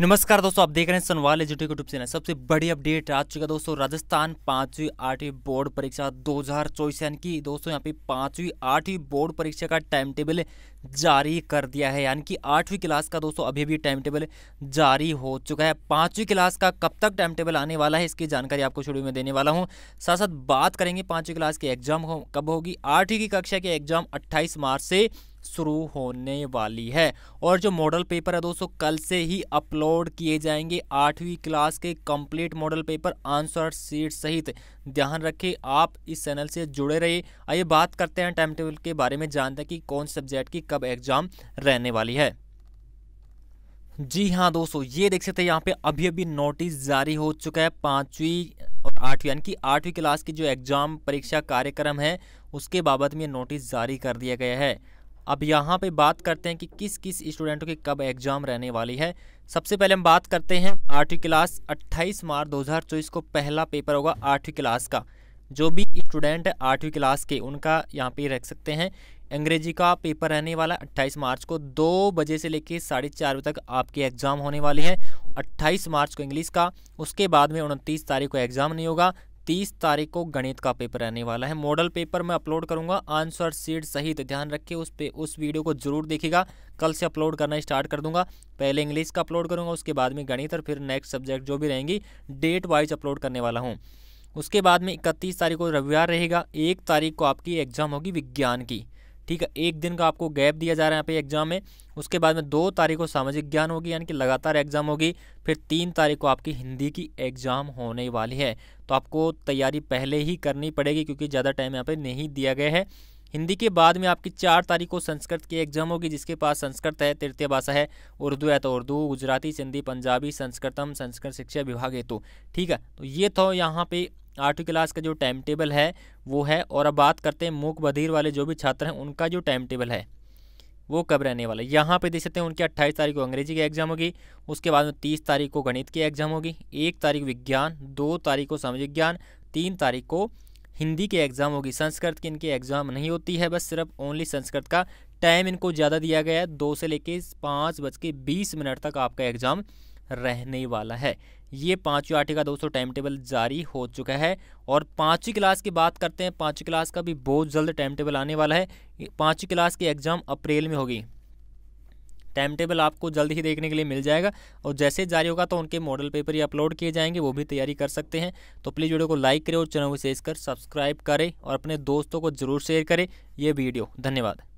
नमस्कार दोस्तों आप देख रहे हैं सनवाल एजुटी यूट्यूब चैनल सबसे बड़ी अपडेट आ चुका दोस्तों राजस्थान पांचवी आठवीं बोर्ड परीक्षा 2024 यानी कि दोस्तों यहाँ पे पांचवी आठवीं बोर्ड परीक्षा का टाइम टेबल जारी कर दिया है यानी कि आठवीं क्लास का दोस्तों अभी भी टाइम टेबल जारी हो चुका है पांचवी क्लास का कब तक टाइम टेबल आने वाला है इसकी जानकारी आपको शुरू में देने वाला हूँ साथ साथ बात करेंगे पांचवी क्लास की एग्जाम कब होगी आठवीं की कक्षा के एग्जाम अट्ठाईस मार्च से शुरू होने वाली है और जो मॉडल पेपर है दोस्तों कल से ही अपलोड किए जाएंगे आठवीं क्लास के complete model paper answer sheet सहित ध्यान रखें आप इस चैनल से जुड़े रहिए आइए बात करते हैं टाइम टेबल के बारे में जानते हैं कि कौन सब्जेक्ट की कब एग्जाम रहने वाली है जी हाँ दोस्तों ये देख सकते हैं यहाँ पे अभी अभी नोटिस जारी हो चुका है पाँचवीं और आठवीं यानी कि आठवीं क्लास की जो एग्ज़ाम परीक्षा कार्यक्रम है उसके बाबत में नोटिस जारी कर दिया गया है अब यहाँ पे बात करते हैं कि किस किस स्टूडेंटों की कब एग्ज़ाम रहने वाली है सबसे पहले हम बात करते हैं आठवीं क्लास 28 मार्च 2024 को पहला पेपर होगा आठवीं क्लास का जो भी स्टूडेंट आठवीं क्लास के उनका यहाँ पे रख सकते हैं अंग्रेजी का पेपर रहने वाला 28 मार्च को दो बजे से लेकर साढ़े चार बजे तक आपकी एग्ज़ाम होने वाली है 28 मार्च को इंग्लिश का उसके बाद में उनतीस तारीख को एग्ज़ाम नहीं होगा तीस तारीख को गणित का पेपर रहने वाला है मॉडल पेपर मैं अपलोड करूंगा आंसर सीट सहित ध्यान रखिए उस पे उस वीडियो को जरूर देखिएगा कल से अपलोड करना स्टार्ट कर दूंगा पहले इंग्लिश का अपलोड करूंगा उसके बाद में गणित और फिर नेक्स्ट सब्जेक्ट जो भी रहेंगी डेट वाइज अपलोड करने वाला हूँ उसके बाद में इकतीस तारीख को रविवार रहेगा एक तारीख को आपकी एग्ज़ाम होगी विज्ञान की ठीक है एक दिन का आपको गैप दिया जा रहा है यहाँ पे एग्ज़ाम में उसके बाद में दो तारीख को सामाजिक ज्ञान होगी यानी कि लगातार एग्ज़ाम होगी फिर तीन तारीख को आपकी हिंदी की एग्ज़ाम होने वाली है तो आपको तैयारी पहले ही करनी पड़ेगी क्योंकि ज़्यादा टाइम यहाँ पर नहीं दिया गया है हिंदी के बाद में आपकी चार तारीख को संस्कृत की एग्जाम होगी जिसके पास संस्कृत है तृतीय भाषा है उर्दू है तो उर्दू गुजराती सिंधी पंजाबी संस्कृतम संस्कृत शिक्षा विभाग है तो ठीक है तो ये तो यहाँ पे आठवीं क्लास का जो टाइम टेबल है वो है और अब बात करते हैं मूक बधिर वाले जो भी छात्र हैं उनका जो टाइम टेबल है वो कब रहने वाला है यहाँ पे देख सकते हैं उनकी अट्ठाईस तारीख को अंग्रेजी की एग्जाम होगी उसके बाद में तीस तारीख को गणित की एग्जाम होगी एक तारीख विज्ञान दो तारीख को समाज विज्ञान तीन तारीख को हिंदी की एग्ज़ाम होगी संस्कृत की इनकी एग्ज़ाम नहीं होती है बस सिर्फ ओनली संस्कृत का टाइम इनको ज़्यादा दिया गया है दो से लेके पाँच बज के बीस मिनट तक आपका एग्ज़ाम रहने वाला है ये पाँचवीं आठवीं का दोस्तों टाइम टेबल जारी हो चुका है और पाँचवीं क्लास की बात करते हैं पाँचवीं क्लास का भी बहुत जल्द टाइम टेबल आने वाला है पाँचवीं क्लास की एग्ज़ाम अप्रैल में होगी टाइम टेबल आपको जल्द ही देखने के लिए मिल जाएगा और जैसे जारी होगा तो उनके मॉडल पेपर ही अपलोड किए जाएंगे वो भी तैयारी कर सकते हैं तो प्लीज़ वीडियो को लाइक करें और चैनल को शेयर कर सब्सक्राइब करें और अपने दोस्तों को ज़रूर शेयर करें ये वीडियो धन्यवाद